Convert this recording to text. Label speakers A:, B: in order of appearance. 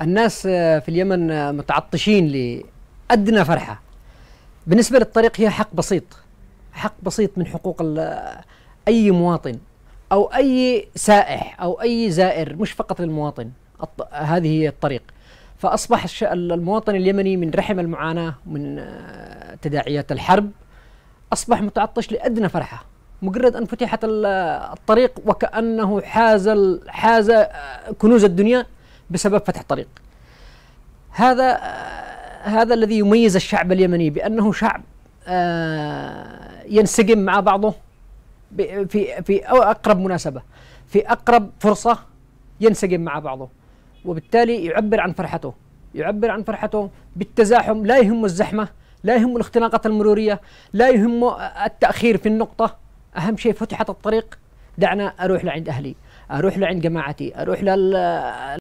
A: الناس في اليمن متعطشين لأدنى فرحة بالنسبة للطريق هي حق بسيط حق بسيط من حقوق أي مواطن أو أي سائح أو أي زائر مش فقط للمواطن هذه هي الطريق فأصبح المواطن اليمني من رحم المعاناة من آه، تداعيات الحرب أصبح متعطش لأدنى فرحة مجرد أن فتحت الطريق وكأنه حاز حاز آه، كنوز الدنيا بسبب فتح طريق هذا هذا الذي يميز الشعب اليمني بأنه شعب آه، ينسجم مع بعضه في في أقرب مناسبة في أقرب فرصة ينسجم مع بعضه وبالتالي يعبر عن فرحته يعبر عن فرحته بالتزاحم لا يهم الزحمة لا يهم الاختناقات المرورية لا يهم التأخير في النقطة أهم شيء فتحت الطريق دعنا أروح لعند أهلي أروح لعند جماعتي أروح لل